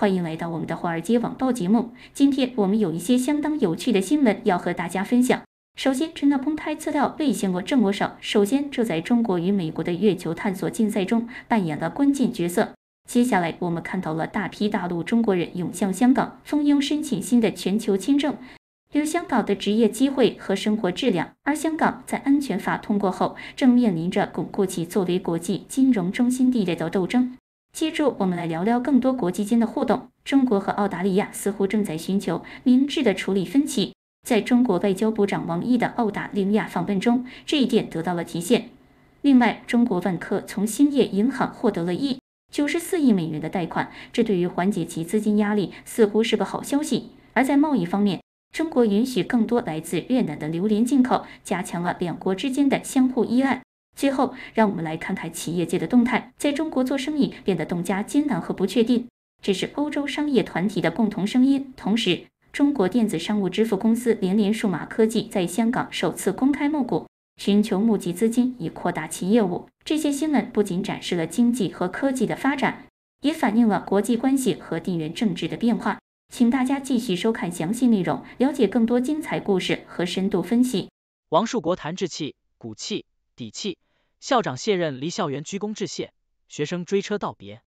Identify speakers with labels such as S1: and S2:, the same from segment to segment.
S1: 欢迎来到我们的华尔街网报节目。今天我们有一些相当有趣的新闻要和大家分享。首先，陈纳鹏资测卫星过郑国少，首先，这在中国与美国的月球探索竞赛中扮演了关键角色。接下来，我们看到了大批大陆中国人涌向香港，蜂拥申请新的全球签证，留香港的职业机会和生活质量。而香港在安全法通过后，正面临着巩固其作为国际金融中心地位的斗争。接着，我们来聊聊更多国际间的互动。中国和澳大利亚似乎正在寻求明智的处理分歧。在中国外交部长王毅的澳大利亚访问中，这一点得到了体现。另外，中国万科从兴业银行获得了194亿美元的贷款，这对于缓解其资金压力似乎是个好消息。而在贸易方面，中国允许更多来自越南的榴莲进口，加强了两国之间的相互依赖。最后，让我们来看看企业界的动态。在中国做生意变得更加艰难和不确定，这是欧洲商业团体的共同声音。同时，中国电子商务支付公司连连数码科技在香港首次公开募股，寻求募集资金以扩大其业务。这些新闻不仅展示了经济和科技的发展，也反映了国际关系和地缘政治的变化。请大家继续收看详细内容，了解更多精彩故事和深度分析。王树国谈志气、骨气、底气。校长卸
S2: 任离校园鞠躬致谢，学生追车道别。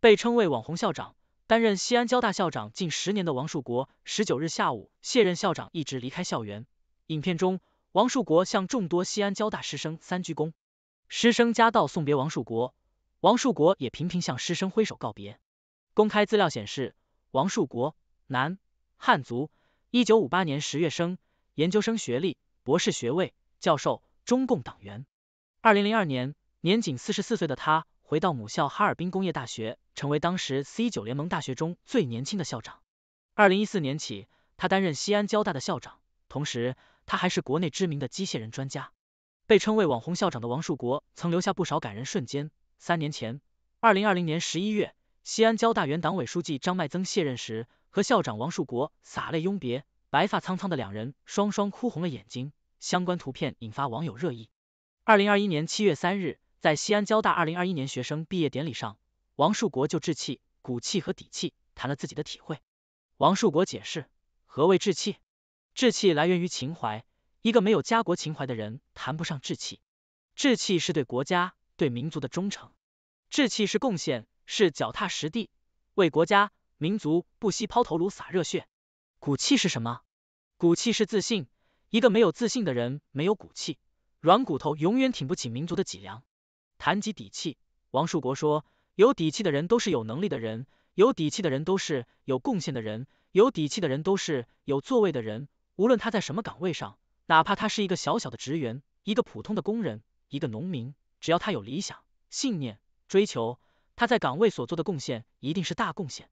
S2: 被称为网红校长、担任西安交大校长近十年的王树国，十九日下午卸任校长，一直离开校园。影片中，王树国向众多西安交大师生三鞠躬，师生夹道送别王树国，王树国也频频向师生挥手告别。公开资料显示，王树国，男，汉族，一九五八年十月生，研究生学历，博士学位，教授，中共党员。二零零二年，年仅四十四岁的他回到母校哈尔滨工业大学，成为当时 C 九联盟大学中最年轻的校长。二零一四年起，他担任西安交大的校长，同时他还是国内知名的机械人专家，被称为“网红校长”的王树国曾留下不少感人瞬间。三年前，二零二零年十一月，西安交大原党委书记张迈曾卸任时，和校长王树国洒泪拥别，白发苍苍的两人双双哭红了眼睛，相关图片引发网友热议。二零二一年七月三日，在西安交大二零二一年学生毕业典礼上，王树国就志气、骨气和底气谈了自己的体会。王树国解释，何谓志气？志气来源于情怀，一个没有家国情怀的人谈不上志气。志气是对国家、对民族的忠诚，志气是贡献，是脚踏实地，为国家、民族不惜抛头颅、洒热血。骨气是什么？骨气是自信，一个没有自信的人没有骨气。软骨头永远挺不起民族的脊梁。谈及底气，王树国说，有底气的人都是有能力的人，有底气的人都是有贡献的人，有底气的人都是有作为的人。无论他在什么岗位上，哪怕他是一个小小的职员、一个普通的工人、一个农民，只要他有理想、信念、追求，他在岗位所做的贡献一定是大贡献。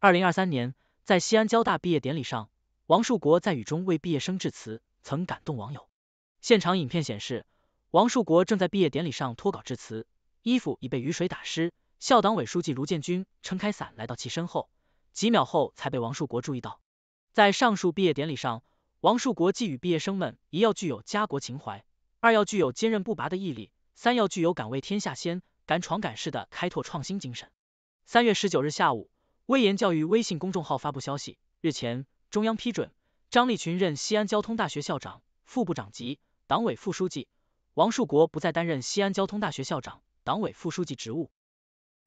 S2: 二零二三年，在西安交大毕业典礼上，王树国在雨中为毕业生致辞，曾感动网友。现场影片显示，王树国正在毕业典礼上脱稿致辞，衣服已被雨水打湿。校党委书记卢建军撑开伞来到其身后，几秒后才被王树国注意到。在上述毕业典礼上，王树国寄语毕业生们：一要具有家国情怀，二要具有坚韧不拔的毅力，三要具有敢为天下先、敢闯敢试的开拓创新精神。三月十九日下午，威严教育微信公众号发布消息，日前，中央批准张立群任西安交通大学校长、副部长级。党委副书记王树国不再担任西安交通大学校
S1: 长、党委副书记职务。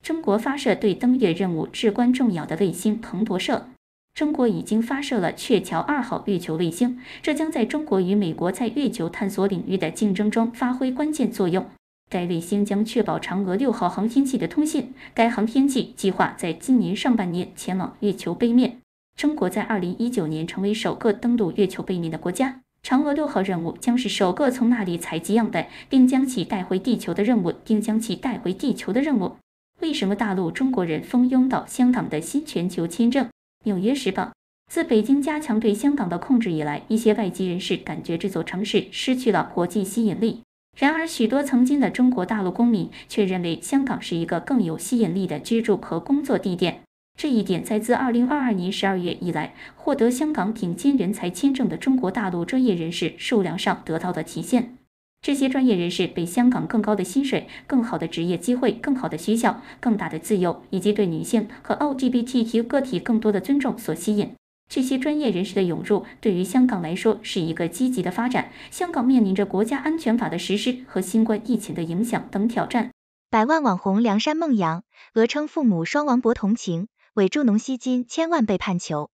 S1: 中国发射对登月任务至关重要的卫星“彭博社”。中国已经发射了“鹊桥二号”月球卫星，这将在中国与美国在月球探索领域的竞争中发挥关键作用。该卫星将确保“嫦娥六号”航天器的通信。该航天器计划在今年上半年前往月球背面。中国在二零一九年成为首个登陆月球背面的国家。嫦娥六号任务将是首个从那里采集样本并将其带回地球的任务，并将其带回地球的任务。为什么大陆中国人蜂拥到香港的新全球签证？纽约时报。自北京加强对香港的控制以来，一些外籍人士感觉这座城市失去了国际吸引力。然而，许多曾经的中国大陆公民却认为香港是一个更有吸引力的居住和工作地点。这一点在自2022年12月以来获得香港顶尖人才签证的中国大陆专业人士数量上得到的体现。这些专业人士被香港更高的薪水、更好的职业机会、更好的学校、更大的自由，以及对女性和 LGBTQ 个体更多的尊重所吸引。这些专业人士的涌入对于香港来说是一个积极的发展。香港面临着国家安全法的实施和新冠疫情的影响等挑战。百万网红梁山梦阳，俄称父母双亡博同情。伪助农吸
S3: 金千万被判囚。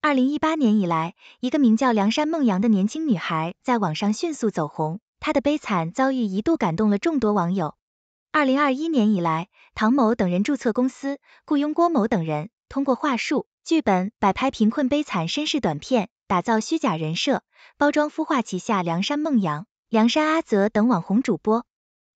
S3: 二零一八年以来，一个名叫梁山梦阳的年轻女孩在网上迅速走红，她的悲惨遭遇一度感动了众多网友。二零二一年以来，唐某等人注册公司，雇佣郭某等人，通过话术、剧本摆拍贫困悲惨身世短片，打造虚假人设，包装孵化旗下梁山梦阳、梁山阿泽等网红主播，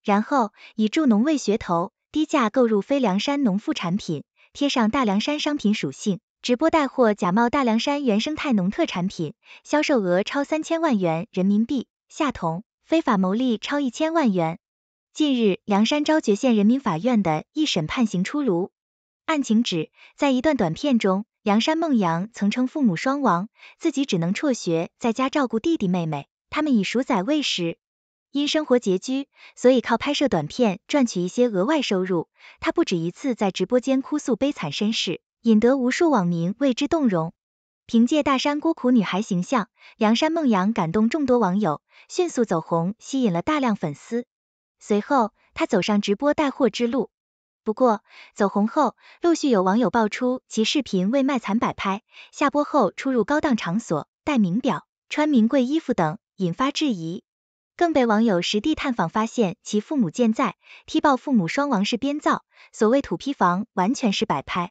S3: 然后以助农为噱头，低价购入非梁山农副产品。贴上大凉山商品属性，直播带货假冒大凉山原生态农特产品，销售额超三千万元人民币，下同，非法牟利超一千万元。近日，凉山昭觉县人民法院的一审判刑出炉。案情指，在一段短片中，凉山孟阳曾称父母双亡，自己只能辍学在家照顾弟弟妹妹，他们以鼠仔喂食。因生活拮据，所以靠拍摄短片赚取一些额外收入。他不止一次在直播间哭诉悲惨身世，引得无数网民为之动容。凭借大山孤苦女孩形象，梁山梦阳感动众多网友，迅速走红，吸引了大量粉丝。随后，他走上直播带货之路。不过，走红后，陆续有网友爆出其视频为卖惨摆拍，下播后出入高档场所、戴名表、穿名贵衣服等，引发质疑。更被网友实地探访发现，其父母健在，踢爆父母双亡是编造；所谓土坯房完全是摆拍。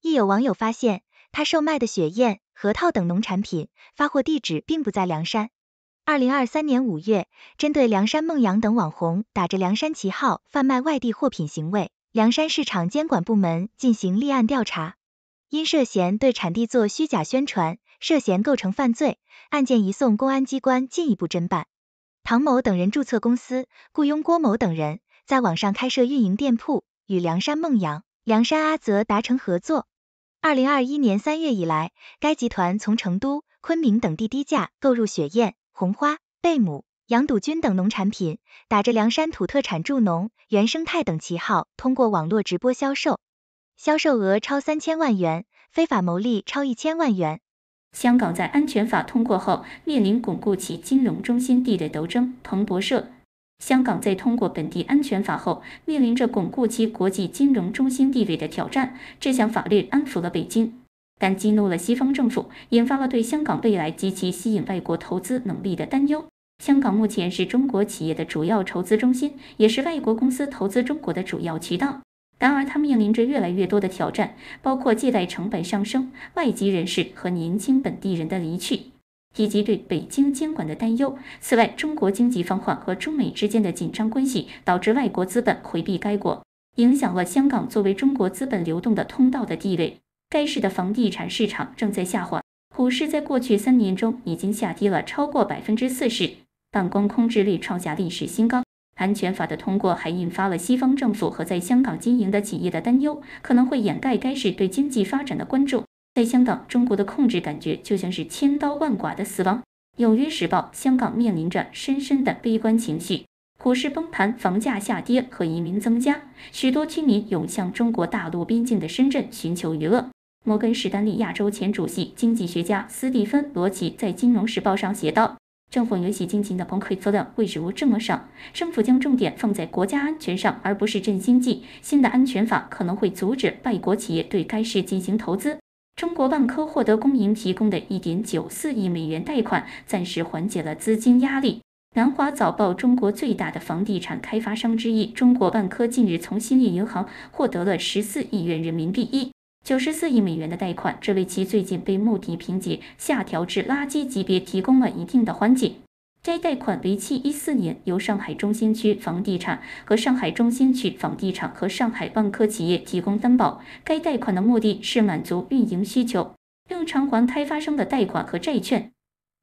S3: 亦有网友发现，他售卖的雪燕、核桃等农产品，发货地址并不在梁山。二零二三年五月，针对梁山梦阳等网红打着梁山旗号贩卖外地货品行为，梁山市场监管部门进行立案调查，因涉嫌对产地做虚假宣传，涉嫌构成犯罪，案件移送公安机关进一步侦办。唐某等人注册公司，雇佣郭某等人在网上开设运营店铺，与梁山孟阳、梁山阿泽达成合作。二零二一年三月以来，该集团从成都、昆明等地低价购入雪燕、红花、贝母、羊肚菌等农产品，打着梁山土特产助农、原生态等旗号，通过网络直播销售，销售额超三千万元，非
S1: 法牟利超一千万元。香港在安全法通过后面临巩固其金融中心地位的斗争。彭博社，香港在通过本地安全法后面临着巩固其国际金融中心地位的挑战。这项法律安抚了北京，但激怒了西方政府，引发了对香港未来及其吸引外国投资能力的担忧。香港目前是中国企业的主要筹资中心，也是外国公司投资中国的主要渠道。然而，他面临着越来越多的挑战，包括借贷成本上升、外籍人士和年轻本地人的离去，以及对北京监管的担忧。此外，中国经济放缓和中美之间的紧张关系导致外国资本回避该国，影响了香港作为中国资本流动的通道的地位。该市的房地产市场正在下滑，股市在过去三年中已经下跌了超过百分之四十，办公空置率创下历史新高。安全法的通过还引发了西方政府和在香港经营的企业的担忧，可能会掩盖该市对经济发展的关注。在香港，中国的控制感觉就像是千刀万剐的死亡。《纽约时报》：香港面临着深深的悲观情绪，股市崩盘、房价下跌和移民增加，许多居民涌向中国大陆边境的深圳寻求娱乐。摩根士丹利亚洲前主席、经济学家斯蒂芬·罗奇在《金融时报》上写道。政府允许经济的崩溃数量为么这么少？政府将重点放在国家安全上，而不是振兴剂。新的安全法可能会阻止外国企业对该市进行投资。中国万科获得公银提供的一点九四亿美元贷款，暂时缓解了资金压力。南华早报：中国最大的房地产开发商之一，中国万科近日从兴业银行获得了十四亿元人民币。一。九十四亿美元的贷款，这为其最近被穆迪评级下调至垃圾级别提供了一定的缓解。该贷款为期一四年，由上海中心区房地产和上海中心区房地产和上海万科企业提供担保。该贷款的目的是满足运营需求，并偿还开发商的贷款和债券。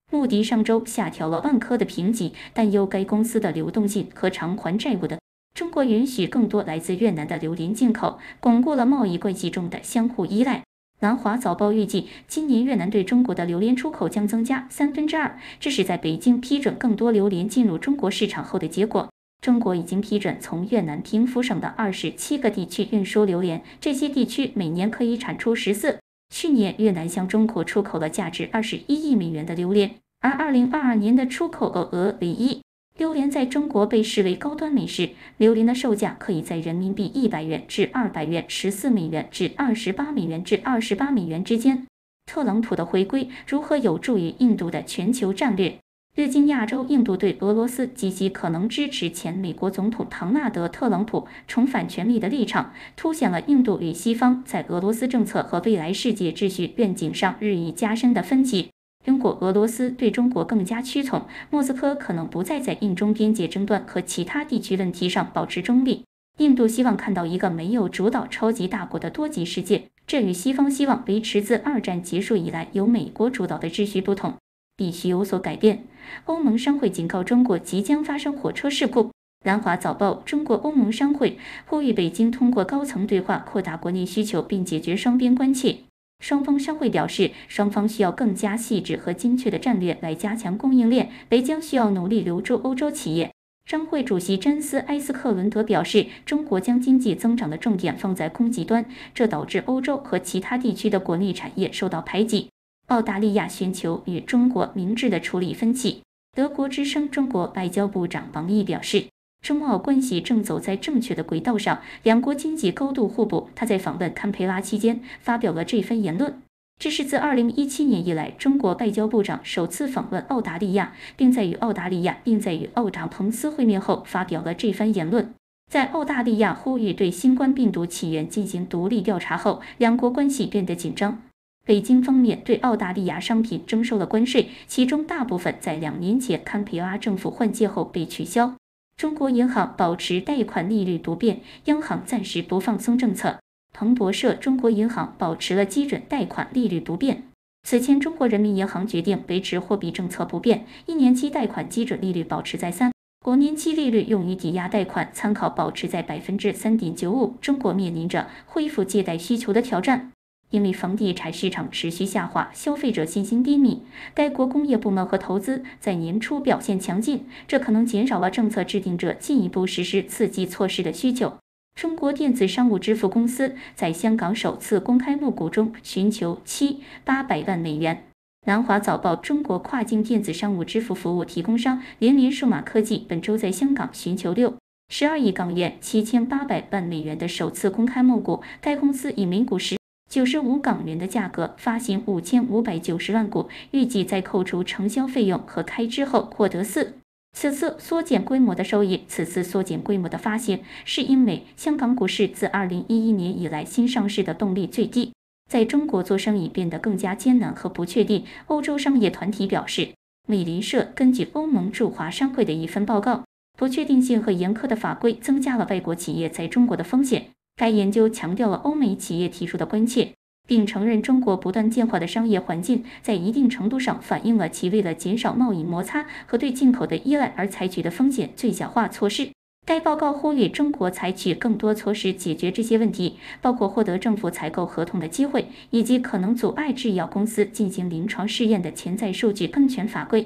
S1: 穆迪上周下调了万科的评级，担忧该公司的流动性和偿还债务的。中国允许更多来自越南的榴莲进口，巩固了贸易关系中的相互依赖。南华早报预计，今年越南对中国的榴莲出口将增加三分之二，这是在北京批准更多榴莲进入中国市场后的结果。中国已经批准从越南平福省的二十七个地区运输榴莲，这些地区每年可以产出十四。去年，越南向中国出口了价值二十一亿美元的榴莲，而二零二二年的出口额为一。榴莲在中国被视为高端美食，榴莲的售价可以在人民币一百元至二百元、十四美元至二十八美元至二十八美元之间。特朗普的回归如何有助于印度的全球战略？日经亚洲：印度对俄罗斯及其可能支持前美国总统唐纳德·特朗普重返权力的立场，凸显了印度与西方在俄罗斯政策和未来世界秩序愿景上日益加深的分歧。如果俄罗斯对中国更加屈从，莫斯科可能不再在印中边界争端和其他地区问题上保持中立。印度希望看到一个没有主导超级大国的多极世界，这与西方希望维持自二战结束以来由美国主导的秩序不同，必须有所改变。欧盟商会警告中国即将发生火车事故。南华早报：中国欧盟商会呼吁北京通过高层对话扩大国内需求，并解决双边关切。双方商会表示，双方需要更加细致和精确的战略来加强供应链。北京需要努力留住欧洲企业。商会主席詹斯埃斯克伦德表示，中国将经济增长的重点放在供给端，这导致欧洲和其他地区的国内产业受到排挤。澳大利亚寻求与中国明智的处理分歧。德国之声中国外交部长王毅表示。中澳关系正走在正确的轨道上，两国经济高度互补。他在访问堪培拉期间发表了这番言论。这是自2017年以来中国外交部长首次访问澳大利亚，并在与澳大利亚并在与澳长彭斯会面后发表了这番言论。在澳大利亚呼吁对新冠病毒起源进行独立调查后，两国关系变得紧张。北京方面对澳大利亚商品征收了关税，其中大部分在两年前堪培拉政府换届后被取消。中国银行保持贷款利率不变，央行暂时不放松政策。彭博社：中国银行保持了基准贷款利率不变。此前，中国人民银行决定维持货币政策不变，一年期贷款基准利率保持在三，国年期利率用于抵押贷款参考保持在百分之三点九五。中国面临着恢复借贷需求的挑战。因为房地产市场持续下滑，消费者信心低迷，该国工业部门和投资在年初表现强劲，这可能减少了政策制定者进一步实施刺激措施的需求。中国电子商务支付公司在香港首次公开募股中寻求七八百万美元。南华早报：中国跨境电子商务支付服务提供商连连数码科技本周在香港寻求六十二亿港元七千八百万美元的首次公开募股，该公司以每股十。九十五港元的价格发行五千五百九十万股，预计在扣除承销费用和开支后获得四。此次缩减规模的收益，此次缩减规模的发行是因为香港股市自二零一一年以来新上市的动力最低，在中国做生意变得更加艰难和不确定。欧洲商业团体表示，美联社根据欧盟驻华商会的一份报告，不确定性和严苛的法规增加了外国企业在中国的风险。该研究强调了欧美企业提出的关切，并承认中国不断变化的商业环境在一定程度上反映了其为了减少贸易摩擦和对进口的依赖而采取的风险最小化措施。该报告呼吁中国采取更多措施解决这些问题，包括获得政府采购合同的机会，以及可能阻碍制药公司进行临床试验的潜在数据安全法规。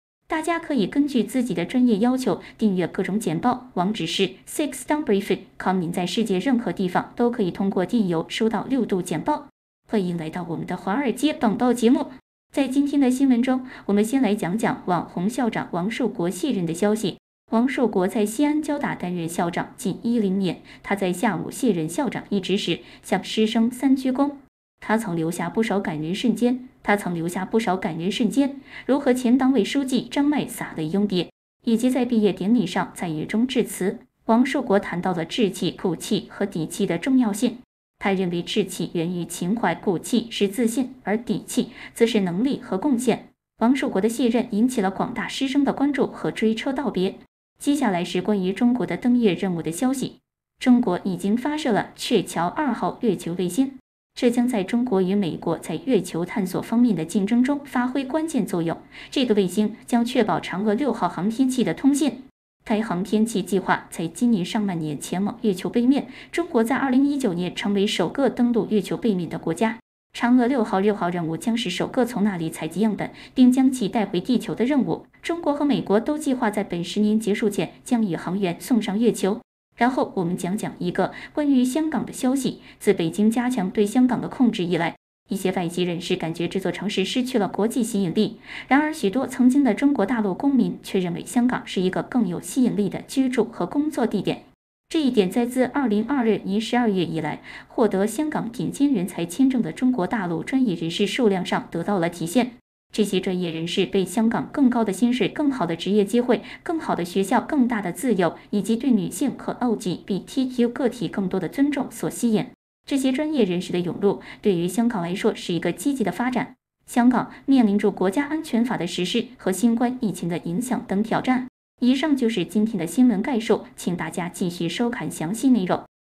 S1: 大家可以根据自己的专业要求订阅各种简报，网址是 s i x b r i e f i n g 康 o 在世界任何地方都可以通过电邮收到六度简报。欢迎来到我们的华尔街早报节目。在今天的新闻中，我们先来讲讲网红校长王树国卸任的消息。王树国在西安交大担任校长近一零年，他在下午卸任校长一职时向师生三鞠躬。他曾留下不少感人瞬间。他曾留下不少感人瞬间，如和前党委书记张迈撒的拥别，以及在毕业典礼上在雨中致辞。王树国谈到了志气、骨气和底气的重要性。他认为志气源于情怀，骨气是自信，而底气则是能力和贡献。王树国的卸任引起了广大师生的关注和追车道别。接下来是关于中国的登月任务的消息。中国已经发射了鹊桥二号月球卫星。这将在中国与美国在月球探索方面的竞争中发挥关键作用。这个卫星将确保嫦娥六号航天器的通信。该航天器计划在今年上半年前往月球背面。中国在2019年成为首个登陆月球背面的国家。嫦娥六号六号任务将是首个从那里采集样本并将其带回地球的任务。中国和美国都计划在本十年结束前将宇航员送上月球。然后我们讲讲一个关于香港的消息。自北京加强对香港的控制以来，一些外籍人士感觉这座城市失去了国际吸引力。然而，许多曾经的中国大陆公民却认为香港是一个更有吸引力的居住和工作地点。这一点在自二零二二年十二月以来获得香港顶尖人才签证的中国大陆专业人士数量上得到了体现。这些专业人士被香港更高的薪水、更好的职业机会、更好的学校、更大的自由，以及对女性和 LGBTQ 个体更多的尊重所吸引。这些专业人士的涌入对于香港来说是一个积极的发展。香港面临着国家安全法的实施和新冠疫情的影响等挑战。以上就是今天的新闻概述，请大家继续收看详细内容。